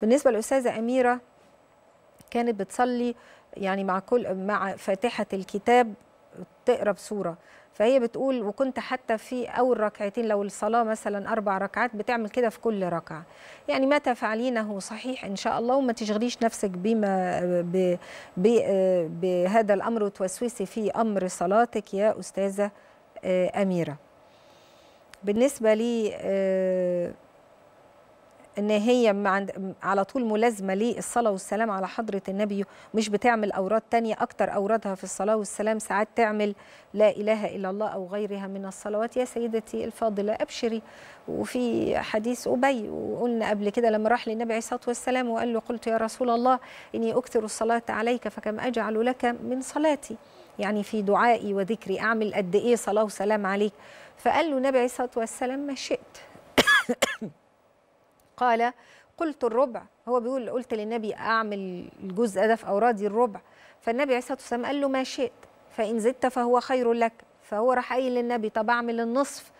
بالنسبه للاستاذه اميره كانت بتصلي يعني مع كل مع فاتحه الكتاب تقرا بسوره فهي بتقول وكنت حتى في اول ركعتين لو الصلاه مثلا اربع ركعات بتعمل كده في كل ركعه يعني ما تفعلينه صحيح ان شاء الله وما تشغليش نفسك بما ب ب بهذا الامر وتوسوسي في امر صلاتك يا استاذه آه، اميره بالنسبه لي آه، ان هي على طول ملازمه للصلاه والسلام على حضره النبي مش بتعمل اوراد تانية اكتر اورادها في الصلاه والسلام ساعات تعمل لا اله الا الله او غيرها من الصلوات يا سيدتي الفاضله ابشري وفي حديث ابي وقلنا قبل كده لما راح للنبي عليه الصلاه والسلام وقال له قلت يا رسول الله اني اكثر الصلاه عليك فكم اجعل لك من صلاتي يعني في دعائي وذكري اعمل قد ايه صلاه وسلام عليك فقال له النبي عليه الصلاه والسلام ما شئت قال قلت الربع هو بيقول قلت للنبي أعمل الجزء ده في أورادي الربع فالنبي عليه الصلاة والسلام قال له ما شئت فإن زدت فهو خير لك فهو راح قايل للنبي طب أعمل النصف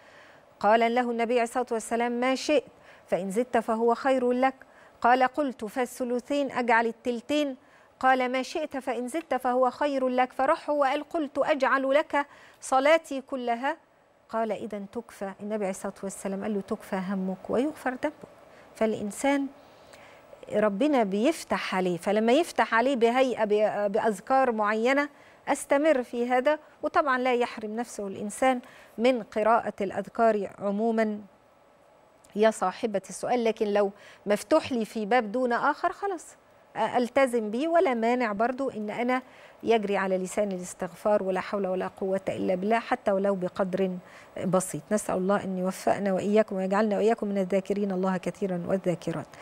قال له النبي عليه الصلاة والسلام ما شئت فإن زدت فهو خير لك قال قلت فالثلثين أجعل التلتين قال ما شئت فإن زدت فهو خير لك فرح وقال قلت أجعل لك صلاتي كلها قال إذا تكفى النبي عليه الصلاة والسلام قال له تكفى همك ويغفر ذنبك فالإنسان ربنا بيفتح عليه فلما يفتح عليه بهيئة بأذكار معينة استمر في هذا وطبعا لا يحرم نفسه الانسان من قراءه الاذكار عموما يا صاحبه السؤال لكن لو مفتوح لي في باب دون اخر خلاص التزم بيه ولا مانع برضو ان انا يجري على لسان الاستغفار ولا حول ولا قوة إلا بالله حتى ولو بقدر بسيط نسأل الله أن يوفقنا وإياكم ويجعلنا وإياكم من الذاكرين الله كثيرا والذاكرات